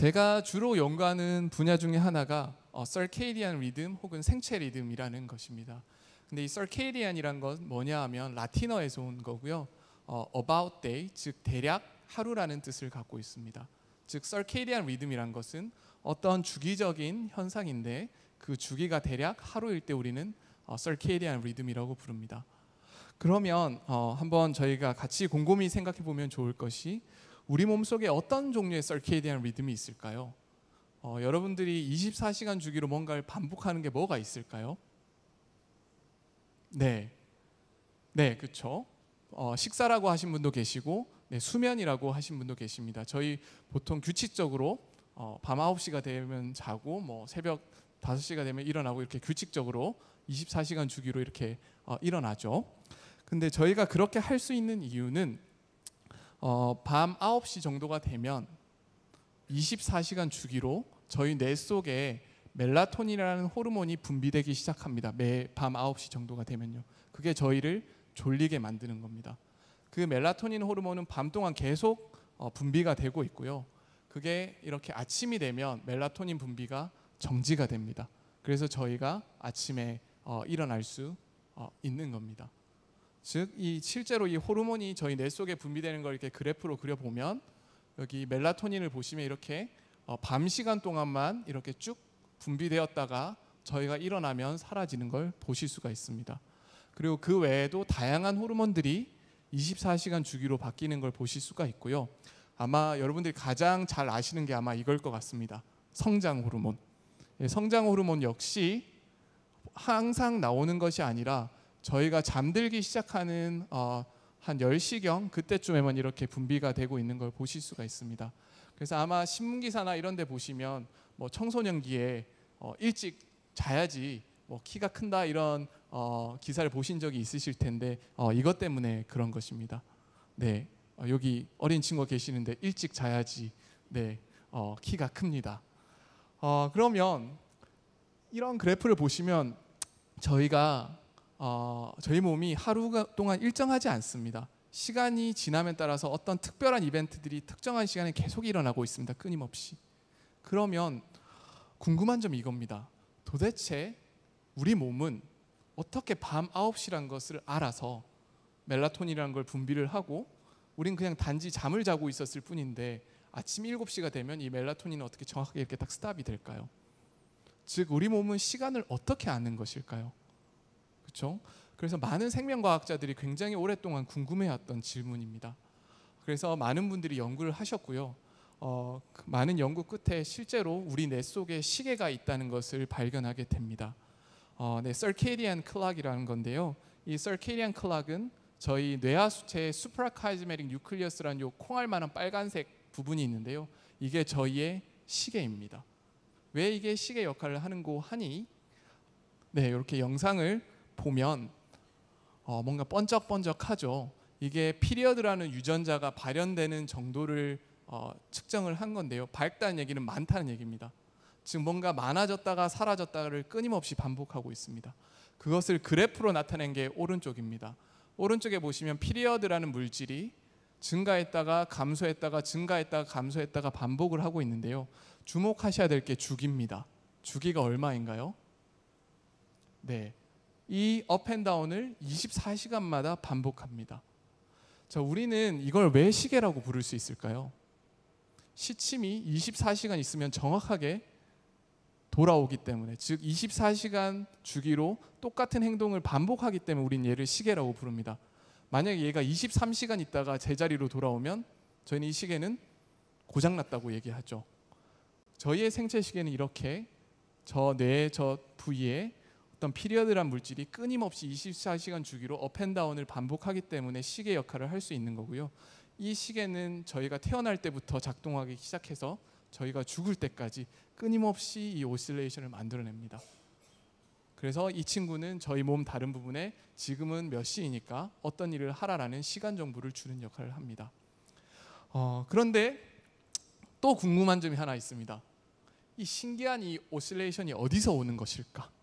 제가 주로 연구하는 분야 중에 하나가 어, circadian 리듬 혹은 생체 리듬이라는 것입니다. 근데 이 circadian이란 건 뭐냐 하면 라틴어에서 온 거고요. 어, about day 즉 대략 하루라는 뜻을 갖고 있습니다. 즉 circadian 리듬이란 것은 어떤 주기적인 현상인데 그 주기가 대략 하루일 때 우리는 어, circadian 리듬이라고 부릅니다. 그러면 어, 한번 저희가 같이 곰곰이 생각해 보면 좋을 것이 우리 몸속에 어떤 종류의 썰케이디안 리듬이 있을까요? 어, 여러분들이 24시간 주기로 뭔가를 반복하는 게 뭐가 있을까요? 네, 네, 그렇죠. 어, 식사라고 하신 분도 계시고 네, 수면이라고 하신 분도 계십니다. 저희 보통 규칙적으로 어, 밤 9시가 되면 자고 뭐 새벽 5시가 되면 일어나고 이렇게 규칙적으로 24시간 주기로 이렇게 어, 일어나죠. 근데 저희가 그렇게 할 수 있는 이유는 어, 밤 9시 정도가 되면 24시간 주기로 저희 뇌 속에 멜라토닌이라는 호르몬이 분비되기 시작합니다. 매 밤 9시 정도가 되면요. 그게 저희를 졸리게 만드는 겁니다. 그 멜라토닌 호르몬은 밤 동안 계속 어, 분비가 되고 있고요. 그게 이렇게 아침이 되면 멜라토닌 분비가 정지가 됩니다. 그래서 저희가 아침에 어, 일어날 수 어, 있는 겁니다. 즉이 실제로 이 호르몬이 저희 뇌 속에 분비되는 걸 이렇게 그래프로 그려 보면 여기 멜라토닌을 보시면 이렇게 어, 밤 시간 동안만 이렇게 쭉 분비되었다가 저희가 일어나면 사라지는 걸 보실 수가 있습니다. 그리고 그 외에도 다양한 호르몬들이 24시간 주기로 바뀌는 걸 보실 수가 있고요. 아마 여러분들이 가장 잘 아시는 게 아마 이걸 것 같습니다. 성장 호르몬. 예, 성장 호르몬 역시 항상 나오는 것이 아니라 저희가 잠들기 시작하는 어, 한 10시경 그때쯤에만 이렇게 분비가 되고 있는 걸 보실 수가 있습니다. 그래서 아마 신문기사나 이런 데 보시면 뭐 청소년기에 어, 일찍 자야지 뭐 키가 큰다 이런 어, 기사를 보신 적이 있으실 텐데 어, 이것 때문에 그런 것입니다. 네, 어, 여기 어린 친구 계시는데 일찍 자야지 네, 어, 키가 큽니다. 어, 그러면 이런 그래프를 보시면 저희가 어, 저희 몸이 하루 동안 일정하지 않습니다. 시간이 지남에 따라서 어떤 특별한 이벤트들이 특정한 시간에 계속 일어나고 있습니다. 끊임없이. 그러면 궁금한 점이 이겁니다. 도대체 우리 몸은 어떻게 밤 9시란 것을 알아서 멜라토닌이라는 걸 분비를 하고 우린 그냥 단지 잠을 자고 있었을 뿐인데 아침 7시가 되면 이 멜라토닌은 어떻게 정확하게 이렇게 딱 스탑이 될까요? 즉 우리 몸은 시간을 어떻게 아는 것일까요? 그렇죠? 그래서 많은 생명과학자들이 굉장히 오랫동안 궁금해왔던 질문입니다. 그래서 많은 분들이 연구를 하셨고요. 어, 그 많은 연구 끝에 실제로 우리 뇌 속에 시계가 있다는 것을 발견하게 됩니다. 어, 네, circadian clock이라는 건데요. 이 circadian clock은 저희 뇌하수체의 suprachiasmatic nucleus라는 요 콩알만한 빨간색 부분이 있는데요. 이게 저희의 시계입니다. 왜 이게 시계 역할을 하는고 하니? 네, 이렇게 영상을 보면 어, 뭔가 번쩍번쩍하죠. 이게 피리어드라는 유전자가 발현되는 정도를 어, 측정을 한 건데요. 밝다는 얘기는 많다는 얘기입니다. 지금 뭔가 많아졌다가 사라졌다를 끊임없이 반복하고 있습니다. 그것을 그래프로 나타낸 게 오른쪽입니다. 오른쪽에 보시면 피리어드라는 물질이 증가했다가 감소했다가 증가했다가 감소했다가 반복을 하고 있는데요. 주목하셔야 될 게 주기입니다. 주기가 얼마인가요? 네. 이 업앤다운을 24시간마다 반복합니다. 자, 우리는 이걸 왜 시계라고 부를 수 있을까요? 시침이 24시간 있으면 정확하게 돌아오기 때문에 즉 24시간 주기로 똑같은 행동을 반복하기 때문에 우린 얘를 시계라고 부릅니다. 만약에 얘가 23시간 있다가 제자리로 돌아오면 저희는 이 시계는 고장 났다고 얘기하죠. 저희의 생체 시계는 이렇게 저뇌저 부위에 어떤 피리어드란 물질이 끊임없이 24시간 주기로 업앤다운을 반복하기 때문에 시계 역할을 할 수 있는 거고요. 이 시계는 저희가 태어날 때부터 작동하기 시작해서 저희가 죽을 때까지 끊임없이 이 오실레이션을 만들어냅니다. 그래서 이 친구는 저희 몸 다른 부분에 지금은 몇 시이니까 어떤 일을 하라라는 시간 정보를 주는 역할을 합니다. 어, 그런데 또 궁금한 점이 하나 있습니다. 이 신기한 이 오실레이션이 어디서 오는 것일까?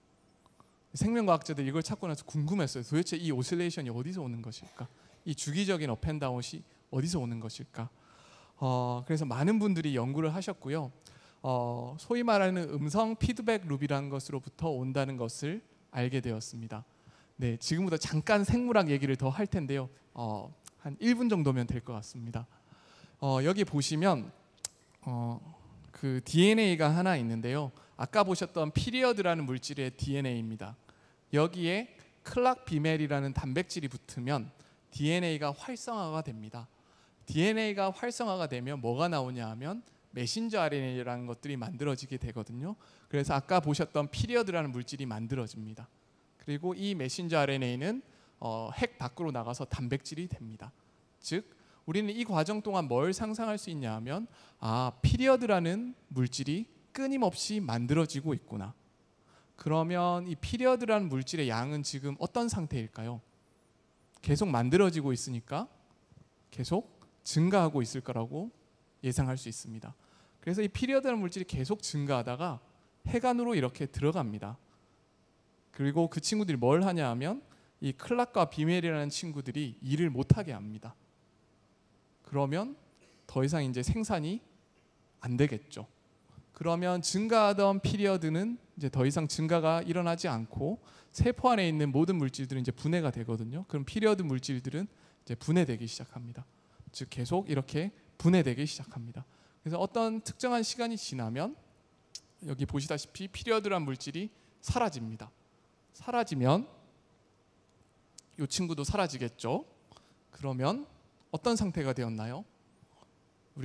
생명과학자들이 이걸 찾고 나서 궁금했어요. 도대체 이 오실레이션이 어디서 오는 것일까? 이 주기적인 어펜다운이 어디서 오는 것일까? 어, 그래서 많은 분들이 연구를 하셨고요. 어, 소위 말하는 음성 피드백 루비라는 것으로부터 온다는 것을 알게 되었습니다. 네, 지금부터 잠깐 생물학 얘기를 더 할 텐데요. 어, 한 1분 정도면 될 것 같습니다. 어, 여기 보시면 어, 그 DNA가 하나 있는데요. 아까 보셨던 피리어드라는 물질의 DNA입니다. 여기에 클락비멜이라는 단백질이 붙으면 DNA가 활성화가 됩니다. DNA가 활성화가 되면 뭐가 나오냐 하면 메신저 RNA라는 것들이 만들어지게 되거든요. 그래서 아까 보셨던 피리어드라는 물질이 만들어집니다. 그리고 이 메신저 RNA는 어, 핵 밖으로 나가서 단백질이 됩니다. 즉 우리는 이 과정 동안 뭘 상상할 수 있냐 하면 아 피리어드라는 물질이 끊임없이 만들어지고 있구나. 그러면 이 피리어드라는 물질의 양은 지금 어떤 상태일까요? 계속 만들어지고 있으니까 계속 증가하고 있을 거라고 예상할 수 있습니다. 그래서 이 피리어드라는 물질이 계속 증가하다가 해관으로 이렇게 들어갑니다. 그리고 그 친구들이 뭘 하냐 하면 이 클락과 비멜이라는 친구들이 일을 못하게 합니다. 그러면 더 이상 이제 생산이 안 되겠죠. 그러면 증가하던 피리어드는 이제 더 이상 증가가 일어나지 않고 세포 안에 있는 모든 물질들은 이제 분해가 되거든요. 그럼 피리어드 물질들은 이제 분해되기 시작합니다. 즉 계속 이렇게 분해되기 시작합니다. 그래서 어떤 특정한 시간이 지나면 여기 보시다시피 피리어드란 물질이 사라집니다. 사라지면 이 친구도 사라지겠죠. 그러면 어떤 상태가 되었나요?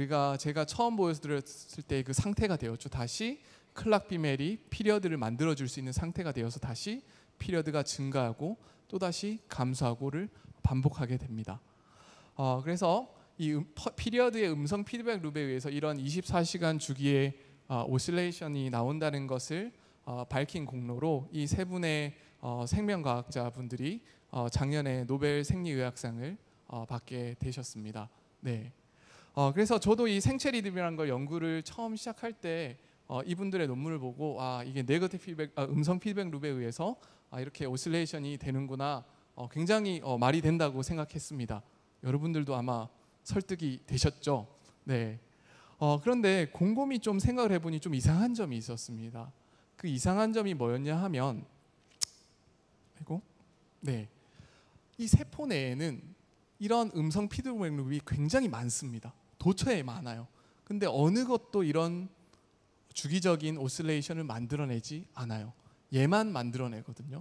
우리가 제가 처음 보여드렸을 때 그 상태가 되었죠. 다시 클락비멜이 피리어드를 만들어 줄수 있는 상태가 되어서 다시 피리어드가 증가하고 또 다시 감소하고를 반복하게 됩니다. 어, 그래서 이 음, 피리어드의 음성 피드백 룹에 의해서 이런 24시간 주기의 어, 오실레이션이 나온다는 것을 어, 밝힌 공로로 이 세 분의 어, 생명과학자분들이 어, 작년에 노벨 생리의학상을 어, 받게 되셨습니다. 네. 어, 그래서 저도 이 생체 리듬이라는 걸 연구를 처음 시작할 때 어, 이분들의 논문을 보고 아 이게 네거티브 피드백, 아, 음성 피드백 룹에 의해서 아, 이렇게 오실레이션이 되는구나 어, 굉장히 어, 말이 된다고 생각했습니다. 여러분들도 아마 설득이 되셨죠? 네. 어, 그런데 곰곰이 좀 생각을 해보니 좀 이상한 점이 있었습니다. 그 이상한 점이 뭐였냐 하면 이고 네. 이 세포 내에는 이런 음성 피드백 룹이 굉장히 많습니다. 도처에 많아요. 근데 어느 것도 이런 주기적인 오실레이션을 만들어내지 않아요. 얘만 만들어내거든요.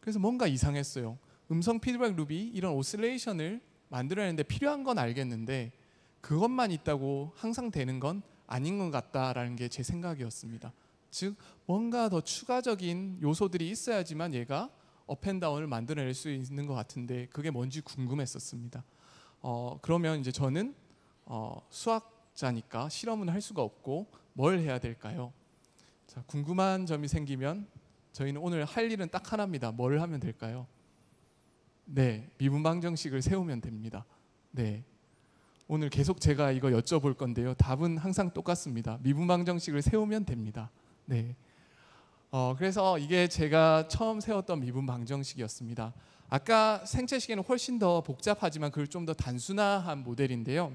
그래서 뭔가 이상했어요. 음성 피드백 루비 이런 오실레이션을 만들어내는데 필요한 건 알겠는데 그것만 있다고 항상 되는 건 아닌 것 같다라는 게 제 생각이었습니다. 즉 뭔가 더 추가적인 요소들이 있어야지만 얘가 업앤다운을 만들어낼 수 있는 것 같은데 그게 뭔지 궁금했었습니다. 어, 그러면 이제 저는 어, 수학자니까 실험은 할 수가 없고 뭘 해야 될까요? 자, 궁금한 점이 생기면 저희는 오늘 할 일은 딱 하나입니다. 뭘 하면 될까요? 네, 미분 방정식을 세우면 됩니다. 네. 오늘 계속 제가 이거 여쭤볼 건데요. 답은 항상 똑같습니다. 미분 방정식을 세우면 됩니다. 네. 어, 그래서 이게 제가 처음 세웠던 미분 방정식이었습니다. 아까 생체식에는 훨씬 더 복잡하지만 그걸 좀 더 단순화한 모델인데요.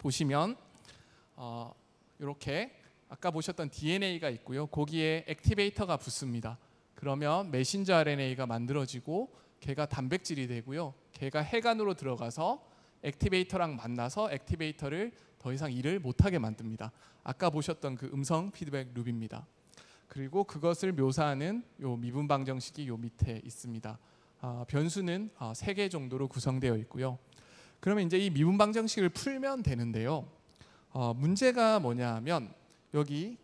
보시면 어, 이렇게 아까 보셨던 DNA가 있고요. 거기에 액티베이터가 붙습니다. 그러면 메신저 RNA가 만들어지고 걔가 단백질이 되고요. 걔가 해관으로 들어가서 액티베이터랑 만나서 액티베이터를 더 이상 일을 못하게 만듭니다. 아까 보셨던 그 음성 피드백 룹입니다. 그리고 그것을 묘사하는 요 미분 방정식이 요 밑에 있습니다. 아, 변수는 아, 세개 정도로 구성되어 있고요. 그러면 이제 이 미분 방정식을 풀면 되는데요. 어, 문제가 뭐냐면 여기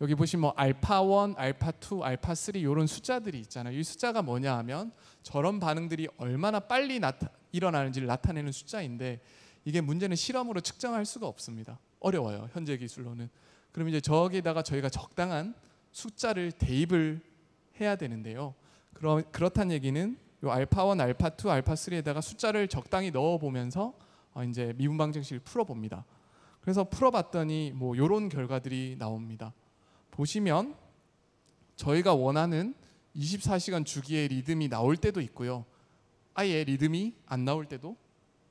여기 보시면 뭐 알파 1, 알파 2, 알파 3 이런 숫자들이 있잖아요. 이 숫자가 뭐냐 하면 저런 반응들이 얼마나 빨리 나타, 일어나는지를 나타내는 숫자인데 이게 문제는 실험으로 측정할 수가 없습니다. 어려워요. 현재 기술로는. 그럼 이제 저기다가 저희가 적당한 숫자를 대입을 해야 되는데요. 그렇다는 얘기는 요 알파 1, 알파 2, 알파 3에다가 숫자를 적당히 넣어 보면서 어 이제 미분 방정식을 풀어 봅니다. 그래서 풀어 봤더니 뭐 요런 결과들이 나옵니다. 보시면 저희가 원하는 24시간 주기의 리듬이 나올 때도 있고요. 아예 리듬이 안 나올 때도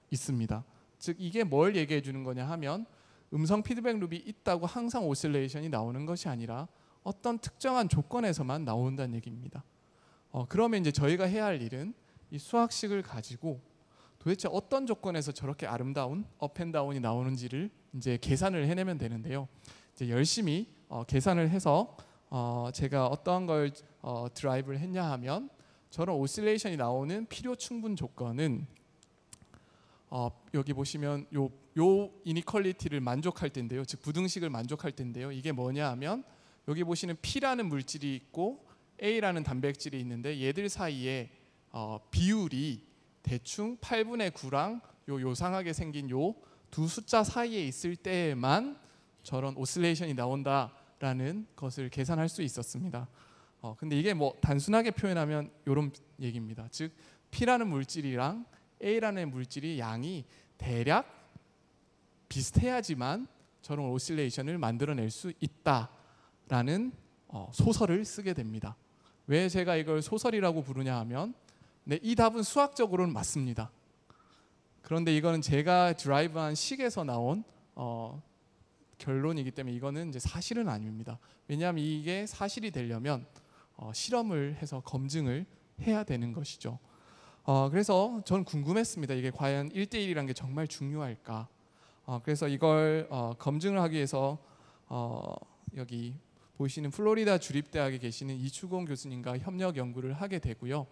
있습니다. 즉 이게 뭘 얘기해 주는 거냐 하면 음성 피드백 룹이 있다고 항상 오실레이션이 나오는 것이 아니라 어떤 특정한 조건에서만 나온다는 얘기입니다. 어, 그러면 이제 저희가 해야 할 일은 이 수학식을 가지고 도대체 어떤 조건에서 저렇게 아름다운 업앤다운이 나오는지를 이제 계산을 해내면 되는데요. 이제 열심히 어, 계산을 해서 어, 제가 어떠한 걸 어, 드라이브를 했냐 하면 저런 오실레이션이 나오는 필요 충분 조건은 어, 여기 보시면 요, 요 이니퀄리티를 만족할 텐데요. 즉 부등식을 만족할 텐데요. 이게 뭐냐 하면 여기 보시는 P라는 물질이 있고 A라는 단백질이 있는데 얘들 사이에 어, 비율이 대충 8분의 9랑 요 요상하게 생긴 요 두 숫자 사이에 있을 때에만 저런 오실레이션이 나온다라는 것을 계산할 수 있었습니다. 어, 근데 이게 뭐 단순하게 표현하면 이런 얘기입니다. 즉 P라는 물질이랑 A라는 물질이 양이 대략 비슷해야지만 저런 오실레이션을 만들어낼 수 있다라는 어, 소설을 쓰게 됩니다. 왜 제가 이걸 소설이라고 부르냐 하면 네, 이 답은 수학적으로는 맞습니다. 그런데 이거는 제가 드라이브한 식에서 나온 어, 결론이기 때문에 이거는 이제 사실은 아닙니다. 왜냐하면 이게 사실이 되려면 어, 실험을 해서 검증을 해야 되는 것이죠. 어, 그래서 저 궁금했습니다. 이게 과연 1대1이란 게 정말 중요할까? 어, 그래서 이걸 어, 검증을 하기 위해서 어, 여기 보시는 플로리다 주립대학에 계시는 이추공 교수님과 협력 연구를 하게 되고요.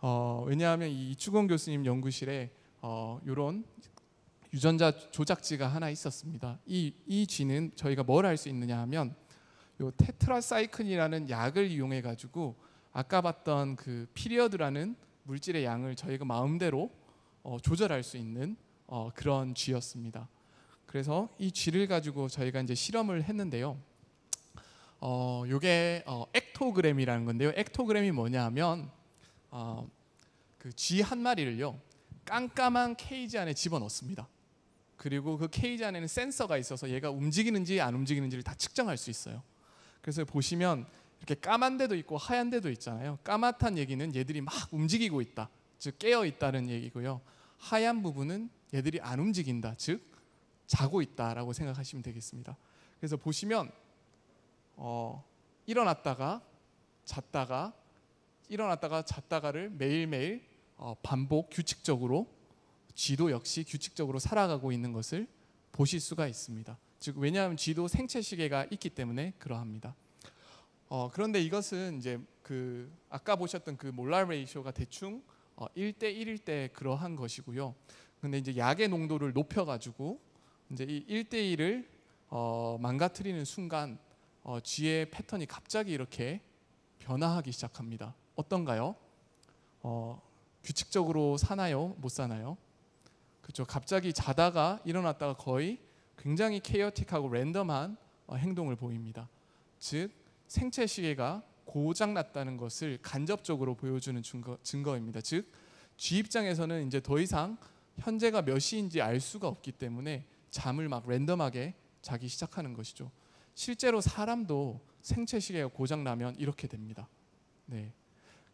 어, 왜냐하면 이 이추공 교수님 연구실에 어, 이런 유전자 조작지가 하나 있었습니다. 이, 이 쥐는 저희가 뭘 할 수 있느냐 하면 요 테트라사이클이라는 약을 이용해 가지고 아까 봤던 그 피리어드라는 물질의 양을 저희가 마음대로 어, 조절할 수 있는 어, 그런 쥐였습니다. 그래서 이 쥐를 가지고 저희가 이제 실험을 했는데요. 어, 요게 어, 액토그램이라는 건데요. 액토그램이 뭐냐면 하 어, 그 쥐 한 마리를요 깜깜한 케이지 안에 집어넣습니다. 그리고 그 케이지 안에는 센서가 있어서 얘가 움직이는지 안 움직이는지를 다 측정할 수 있어요. 그래서 보시면 이렇게 까만 데도 있고 하얀 데도 있잖아요. 까맣한 얘기는 얘들이 막 움직이고 있다, 즉 깨어 있다는 얘기고요. 하얀 부분은 얘들이 안 움직인다, 즉 자고 있다라고 생각하시면 되겠습니다. 그래서 보시면 어, 일어났다가 잤다가 일어났다가 잤다가를 매일매일 어, 반복 규칙적으로 쥐도 역시 규칙적으로 살아가고 있는 것을 보실 수가 있습니다. 즉 왜냐하면 쥐도 생체 시계가 있기 때문에 그러합니다. 어, 그런데 이것은 이제 그 아까 보셨던 그 몰랄 레이쇼가 대충 어, 1대 1일 때 그러한 것이고요. 근데 이제 약의 농도를 높여 가지고 이제 이 1대 1을 어, 망가뜨리는 순간 어, 쥐의 패턴이 갑자기 이렇게 변화하기 시작합니다. 어떤가요? 어, 규칙적으로 사나요? 못 사나요? 그렇죠. 갑자기 자다가 일어났다가 거의 굉장히 케어틱하고 랜덤한 어, 행동을 보입니다. 즉 생체 시계가 고장 났다는 것을 간접적으로 보여주는 증거, 증거입니다. 즉쥐 입장에서는 이제 더 이상 현재가 몇 시인지 알 수가 없기 때문에 잠을 막 랜덤하게 자기 시작하는 것이죠. 실제로 사람도 생체 시계가 고장 나면 이렇게 됩니다. 네.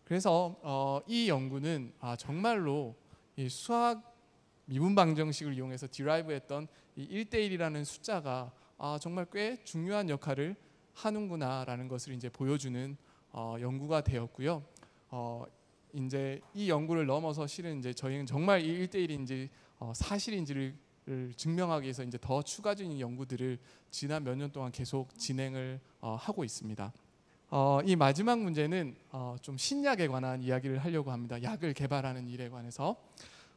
그래서 어, 이 연구는 아, 정말로 수학 미분 방정식을 이용해서 디라이브했던 이 1대1이라는 숫자가 아, 정말 꽤 중요한 역할을 하는구나라는 것을 이제 보여주는 어, 연구가 되었고요. 어, 이제 이 연구를 넘어서 실은 이제 저희는 정말 이 1대1인지 어, 사실인지를 증명하기 위해서 이제 더 추가적인 연구들을 지난 몇 년 동안 계속 진행을 어, 하고 있습니다. 어, 이 마지막 문제는 어, 좀 신약에 관한 이야기를 하려고 합니다. 약을 개발하는 일에 관해서.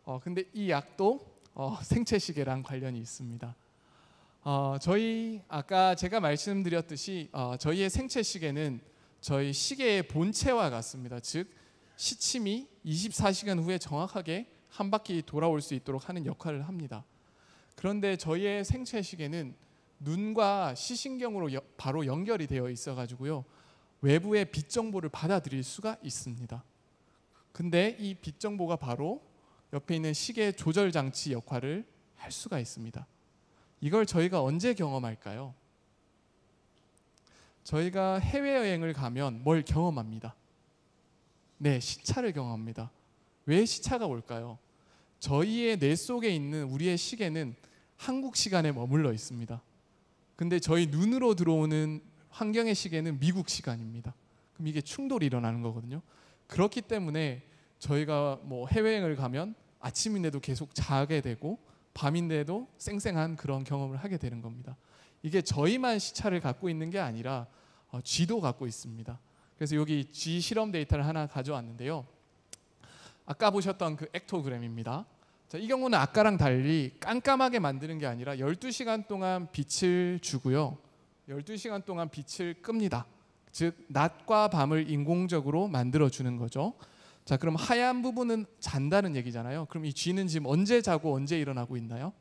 어, 근데 이 약도 어, 생체 시계랑 관련이 있습니다. 어, 저희 아까 제가 말씀드렸듯이 어, 저희의 생체 시계는 저희 시계의 본체와 같습니다. 즉 시침이 24시간 후에 정확하게 한 바퀴 돌아올 수 있도록 하는 역할을 합니다. 그런데 저희의 생체시계는 눈과 시신경으로 바로 연결이 되어 있어 가지고요. 외부의 빛 정보를 받아들일 수가 있습니다. 근데 이 빛 정보가 바로 옆에 있는 시계 조절 장치 역할을 할 수가 있습니다. 이걸 저희가 언제 경험할까요? 저희가 해외여행을 가면 뭘 경험합니다. 네, 시차를 경험합니다. 왜 시차가 올까요? 저희의 뇌 속에 있는 우리의 시계는 한국 시간에 머물러 있습니다. 근데 저희 눈으로 들어오는 환경의 시계는 미국 시간입니다. 그럼 이게 충돌이 일어나는 거거든요. 그렇기 때문에 저희가 뭐 해외여행을 가면 아침인데도 계속 자게 되고 밤인데도 쌩쌩한 그런 경험을 하게 되는 겁니다. 이게 저희만 시차를 갖고 있는 게 아니라 어, 쥐도 갖고 있습니다. 그래서 여기 쥐 실험 데이터를 하나 가져왔는데요. 아까 보셨던 그 액토그램입니다. 자, 이 경우는 아까랑 달리 깜깜하게 만드는 게 아니라 12시간 동안 빛을 주고요. 12시간 동안 빛을 끕니다. 즉 낮과 밤을 인공적으로 만들어 주는 거죠. 자, 그럼 하얀 부분은 잔다는 얘기잖아요. 그럼 이 쥐는 지금 언제 자고 언제 일어나고 있나요?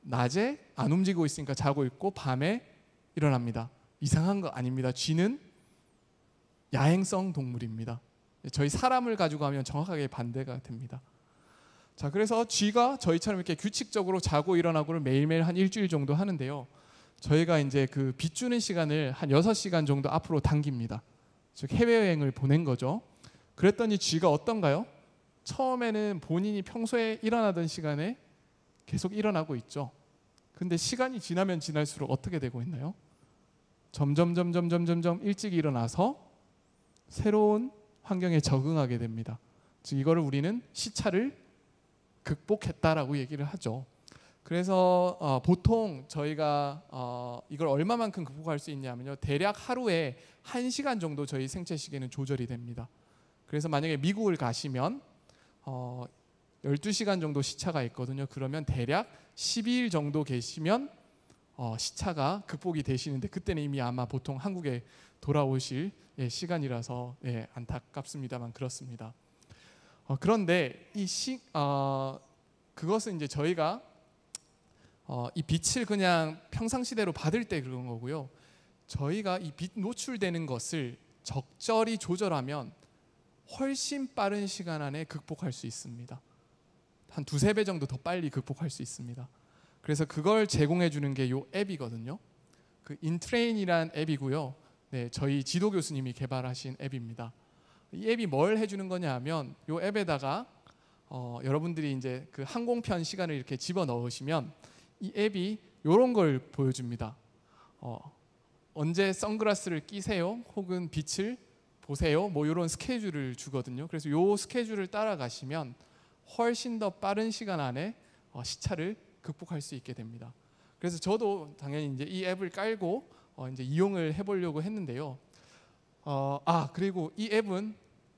낮에 안 움직이고 있으니까 자고 있고 밤에 일어납니다. 이상한 거 아닙니다. 쥐는 야행성 동물입니다. 저희 사람을 가지고 하면 정확하게 반대가 됩니다. 자, 그래서 쥐가 저희처럼 이렇게 규칙적으로 자고 일어나고를 매일매일 한 일주일 정도 하는데요. 저희가 이제 그 빗주는 시간을 한 6시간 정도 앞으로 당깁니다. 즉 해외여행을 보낸 거죠. 그랬더니 쥐가 어떤가요? 처음에는 본인이 평소에 일어나던 시간에 계속 일어나고 있죠. 근데 시간이 지나면 지날수록 어떻게 되고 있나요? 점점 점점 점점 점점 일찍 일어나서 새로운 환경에 적응하게 됩니다. 즉 이거를 우리는 시차를 극복했다라고 얘기를 하죠. 그래서 어, 보통 저희가 어, 이걸 얼마만큼 극복할 수 있냐면요. 대략 하루에 1시간 정도 저희 생체 시계는 조절이 됩니다. 그래서 만약에 미국을 가시면 어, 12시간 정도 시차가 있거든요. 그러면 대략 12일 정도 계시면 어, 시차가 극복이 되시는데 그때는 이미 아마 보통 한국에 돌아오실 예, 시간이라서 예, 안타깝습니다만 그렇습니다. 어, 그런데 이 시, 어, 그것은 이제 저희가 어, 이 빛을 그냥 평상시대로 받을 때 그런 거고요. 저희가 이 빛 노출되는 것을 적절히 조절하면 훨씬 빠른 시간 안에 극복할 수 있습니다. 한 두세 배 정도 더 빨리 극복할 수 있습니다. 그래서 그걸 제공해 주는 게 이 앱이거든요. 그 인트레인이란 앱이고요. 네, 저희 지도 교수님이 개발하신 앱입니다. 이 앱이 뭘 해주는 거냐면이 앱에다가 어, 여러분들이 이제 그 항공편 시간을 이렇게 집어 넣으시면 이 앱이 이런 걸 보여줍니다. 어, 언제 선글라스를 끼세요? 혹은 빛을 보세요? 뭐 이런 스케줄을 주거든요. 그래서 이 스케줄을 따라가시면 훨씬 더 빠른 시간 안에 어, 시차를 극복할 수 있게 됩니다. 그래서 저도 당연히 이제 이 앱을 깔고 어, 이제 이용을 해보려고 했는데요. 어, 아 그리고 이 앱은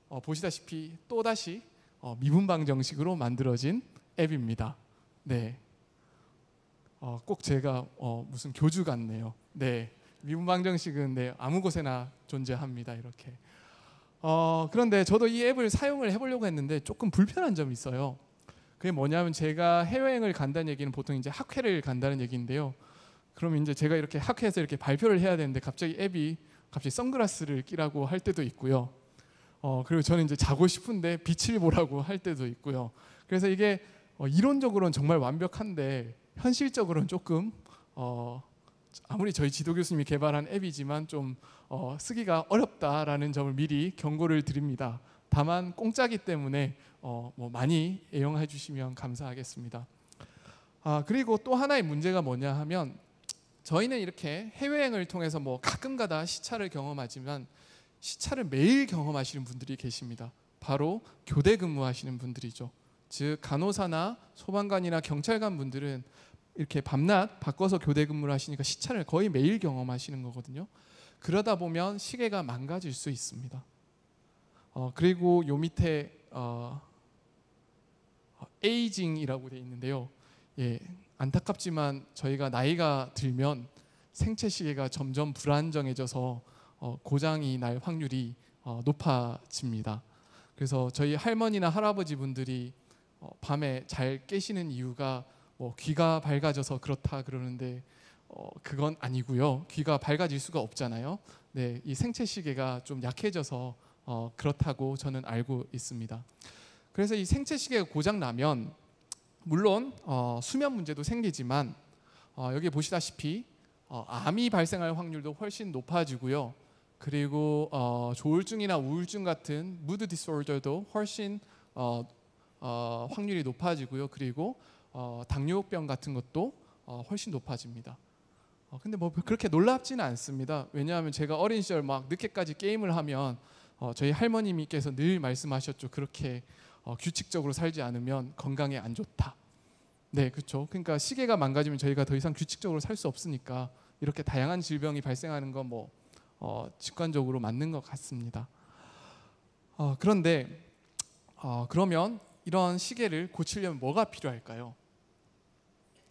어, 보시다시피 또 다시 어, 미분방 정식으로 만들어진 앱입니다. 네, 어, 꼭 제가 어, 무슨 교주 같네요. 네, 미분방 정식은 네, 아무 곳에나 존재합니다. 이렇게. 그런데 저도 이 앱을 사용을 해보려고 했는데 조금 불편한 점이 있어요. 그게 뭐냐면 제가 해외여행을 간다는 얘기는 보통 이제 학회를 간다는 얘기인데요. 그럼 이제 제가 이렇게 학회에서 이렇게 발표를 해야 되는데 갑자기 앱이 갑자기 선글라스를 끼라고 할 때도 있고요. 어, 그리고 저는 이제 자고 싶은데 빛을 보라고 할 때도 있고요. 그래서 이게 어, 이론적으로는 정말 완벽한데 현실적으로는 조금 어, 아무리 저희 지도 교수님이 개발한 앱이지만 좀 어, 쓰기가 어렵다라는 점을 미리 경고를 드립니다. 다만 공짜기 때문에 어, 뭐 많이 애용해 주시면 감사하겠습니다. 아 그리고 또 하나의 문제가 뭐냐 하면 저희는 이렇게 해외여행을 통해서 뭐 가끔가다 시차를 경험하지만 시차를 매일 경험하시는 분들이 계십니다. 바로 교대 근무하시는 분들이죠. 즉 간호사나 소방관이나 경찰관 분들은 이렇게 밤낮 바꿔서 교대 근무를 하시니까 시차를 거의 매일 경험하시는 거거든요. 그러다 보면 시계가 망가질 수 있습니다. 어, 그리고 요 밑에 어, 어 에이징이라고 돼 있는데요. 예, 안타깝지만 저희가 나이가 들면 생체 시계가 점점 불안정해져서 어, 고장이 날 확률이 어, 높아집니다. 그래서 저희 할머니나 할아버지 분들이 어, 밤에 잘 깨시는 이유가 뭐 귀가 밝아져서 그렇다 그러는데 그건 아니고요. 귀가 밝아질 수가 없잖아요. 네, 이 생체 시계가 좀 약해져서 그렇다고 저는 알고 있습니다. 그래서 이 생체 시계가 고장 나면 물론 어, 수면 문제도 생기지만 어, 여기 보시다시피 어, 암이 발생할 확률도 훨씬 높아지고요. 그리고 어, 조울증이나 우울증 같은 무드 디스오더도 훨씬 어, 어, 확률이 높아지고요. 그리고 당뇨병 같은 것도 훨씬 높아집니다. 근데 뭐 그렇게 놀랍지는 않습니다. 왜냐하면 제가 어린 시절 막 늦게까지 게임을 하면 저희 할머님께서 늘 말씀하셨죠. 그렇게 어, 규칙적으로 살지 않으면 건강에 안 좋다. 네, 그렇죠. 그러니까 시계가 망가지면 저희가 더 이상 규칙적으로 살 수 없으니까 이렇게 다양한 질병이 발생하는 건뭐 어, 직관적으로 맞는 것 같습니다. 어, 그런데 어, 그러면 이런 시계를 고치려면 뭐가 필요할까요?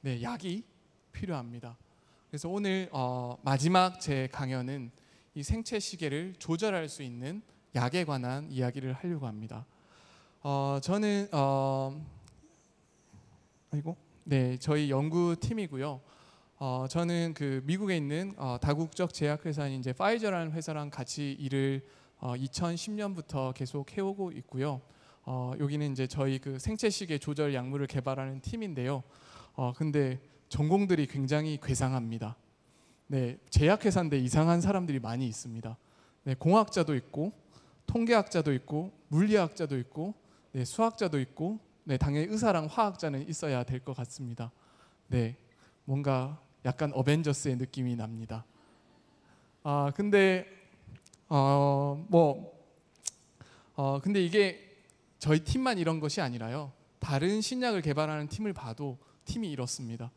네, 약이 필요합니다. 그래서 오늘 어, 마지막 제 강연은 이 생체 시계를 조절할 수 있는 약에 관한 이야기를 하려고 합니다. 어, 저는 어, 아이고 네 저희 연구팀이고요. 어, 저는 그 미국에 있는 어, 다국적 제약회사인 이제 파이저라는 회사랑 같이 일을 어, 2010년부터 계속 해오고 있고요. 어, 여기는 이제 저희 그 생체시계 조절 약물을 개발하는 팀인데요. 어, 근데 전공들이 굉장히 괴상합니다. 네, 제약회사인데 이상한 사람들이 많이 있습니다. 네, 공학자도 있고 통계학자도 있고 물리학자도 있고 네, 수학자도 있고 네, 당연히 의사랑 화학자는 있어야 될 것 같습니다. 네, 뭔가 약간 어벤져스의 느낌이 납니다. 아 근데 어뭐 어, 근데 이게 저희 팀만 이런 것이 아니라요. 다른 신약을 개발하는 팀을 봐도 팀이 이렇습니다.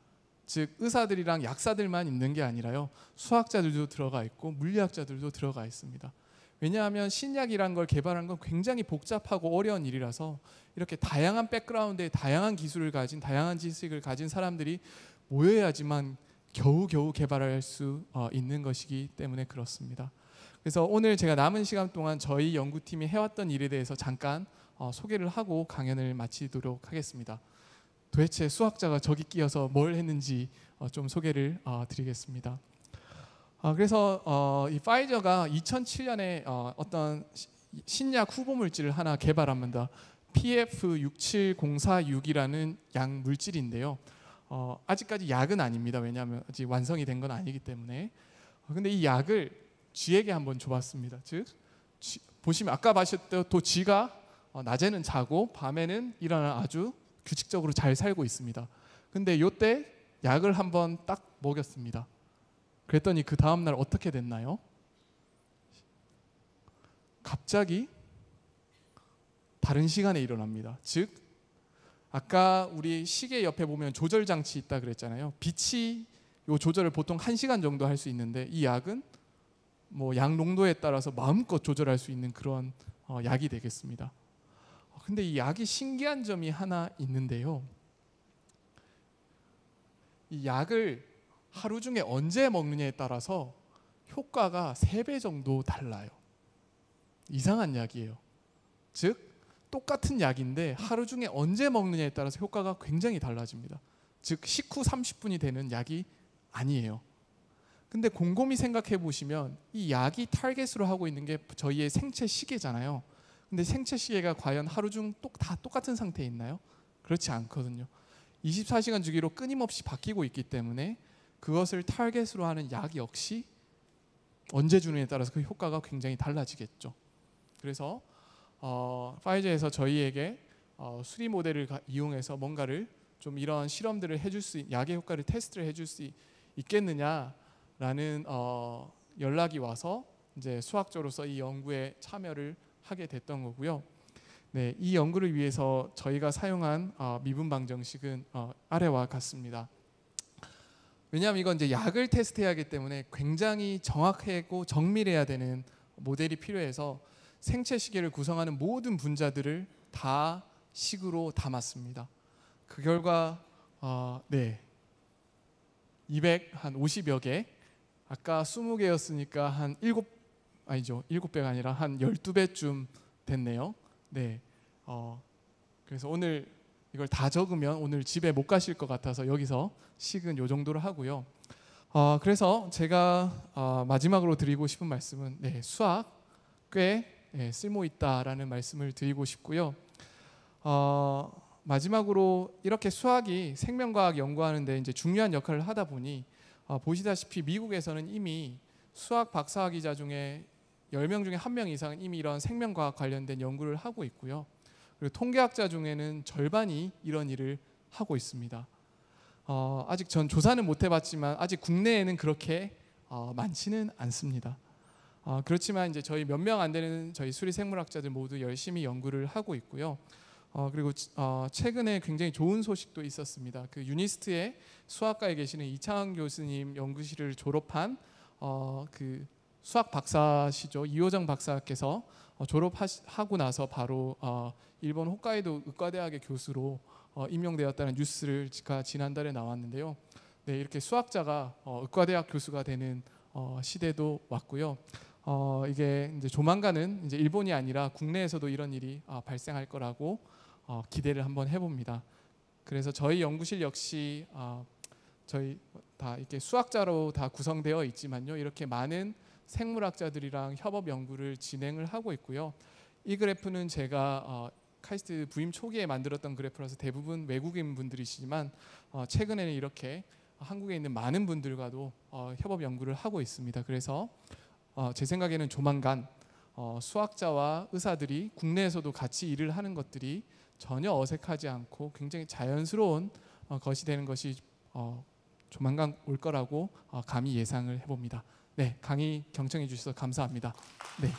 즉 의사들이랑 약사들만 있는 게 아니라요. 수학자들도 들어가 있고 물리학자들도 들어가 있습니다. 왜냐하면 신약이란 걸 개발한 건 굉장히 복잡하고 어려운 일이라서 이렇게 다양한 백그라운드에 다양한 기술을 가진 다양한 지식을 가진 사람들이 모여야지만 겨우겨우 개발할 수 어, 있는 것이기 때문에 그렇습니다. 그래서 오늘 제가 남은 시간 동안 저희 연구팀이 해왔던 일에 대해서 잠깐 어, 소개를 하고 강연을 마치도록 하겠습니다. 도대체 수학자가 저기 끼어서 뭘 했는지 어, 좀 소개를 드리겠습니다. 어, 그래서 어, 이 파이저가 2007년에 어, 떤 신약 후보 물질을 하나 개발합니다. PF67046이라는 약 물질인데요. 어, 아직까지 약은 아닙니다. 왜냐하면 아직 완성이 된 건 아니기 때문에. 어, 근데 이 약을 쥐에게 한번 줘봤습니다. 즉 쥐, 보시면 아까 봤셨던 또 쥐가 어, 낮에는 자고 밤에는 일어나 아주 규칙적으로 잘 살고 있습니다. 근데 요때 약을 한번 딱 먹였습니다. 그랬더니 그 다음날 어떻게 됐나요? 갑자기 다른 시간에 일어납니다. 즉, 아까 우리 시계 옆에 보면 조절 장치 있다 그랬잖아요. 빛이 요 조절을 보통 1시간 정도 할 수 있는데 이 약은 뭐 약 농도에 따라서 마음껏 조절할 수 있는 그런 어, 약이 되겠습니다. 어, 근데 이 약이 신기한 점이 하나 있는데요. 이 약을 하루 중에 언제 먹느냐에 따라서 효과가 3배 정도 달라요. 이상한 약이에요. 즉 똑같은 약인데 하루 중에 언제 먹느냐에 따라서 효과가 굉장히 달라집니다. 즉 식후 30분이 되는 약이 아니에요. 근데 곰곰이 생각해 보시면 이 약이 타겟으로 하고 있는 게 저희의 생체 시계잖아요. 근데 생체 시계가 과연 하루 중 다 똑같은 상태에 있나요? 그렇지 않거든요. 24시간 주기로 끊임없이 바뀌고 있기 때문에 그것을 타겟으로 하는 약 역시 언제 주느냐에 따라서 그 효과가 굉장히 달라지겠죠. 그래서 어, 파이저에서 저희에게 어, 수리 모델을 가, 이용해서 뭔가를 좀 이런 실험들을 해줄 수 약의 효과를 테스트를 해줄 수 있겠느냐라는 어, 연락이 와서 이제 수학자로서 이 연구에 참여를 하게 됐던 거고요. 네, 이 연구를 위해서 저희가 사용한 어, 미분 방정식은 어, 아래와 같습니다. 왜냐하면 이건 이제 약을 테스트해야 하기 때문에 굉장히 정확하고 정밀해야 되는 모델이 필요해서 생체 시계를 구성하는 모든 분자들을 다 식으로 담았습니다. 그 결과 어, 네. 200 한 50여 개 아까 20개였으니까 한 7, 아니죠. 7배가 아니라 한 12배쯤 됐네요. 네. 어, 그래서 오늘 이걸 다 적으면 오늘 집에 못 가실 것 같아서 여기서 식은 요 정도로 하고요. 어, 그래서 제가 어, 마지막으로 드리고 싶은 말씀은 네, 수학 꽤 네, 쓸모 있다라는 말씀을 드리고 싶고요. 어, 마지막으로 이렇게 수학이 생명과학 연구하는데 이제 중요한 역할을 하다 보니 어, 보시다시피 미국에서는 이미 수학 박사학위자 중에 10명 중에 1명 이상은 이미 이런 생명과학 관련된 연구를 하고 있고요. 그리고 통계학자 중에는 절반이 이런 일을 하고 있습니다. 어, 아직 전 조사는 못 해봤지만 아직 국내에는 그렇게 어, 많지는 않습니다. 어, 그렇지만 이제 저희 몇 명 안 되는 저희 수리 생물학자들 모두 열심히 연구를 하고 있고요. 어, 그리고 어, 최근에 굉장히 좋은 소식도 있었습니다. 그 유니스트의 수학과에 계시는 이창환 교수님 연구실을 졸업한 어, 그 수학 박사시죠 이호정 박사께서 어, 졸업하고 나서 바로 어, 일본 홋카이도 의과대학의 교수로 어, 임명되었다는 뉴스를 지난달에 나왔는데요. 네, 이렇게 수학자가 의과대학 교수가 되는 시대도 왔고요. 이게 이제 조만간은 이제 일본이 아니라 국내에서도 이런 일이 발생할 거라고 기대를 한번 해봅니다. 그래서 저희 연구실 역시 저희 다 이렇게 수학자로 다 구성되어 있지만요, 이렇게 많은 생물학자들이랑 협업 연구를 진행을 하고 있고요. 이 그래프는 제가 어, 카이스트 부임 초기에 만들었던 그래프라서 대부분 외국인 분들이시지만 어, 최근에는 이렇게 한국에 있는 많은 분들과도 어, 협업 연구를 하고 있습니다. 그래서 어, 제 생각에는 조만간 어, 수학자와 의사들이 국내에서도 같이 일을 하는 것들이 전혀 어색하지 않고 굉장히 자연스러운 어, 것이 되는 것이 조만간 올 거라고 감히 예상을 해봅니다. 네, 강의 경청해 주셔서 감사합니다. 네.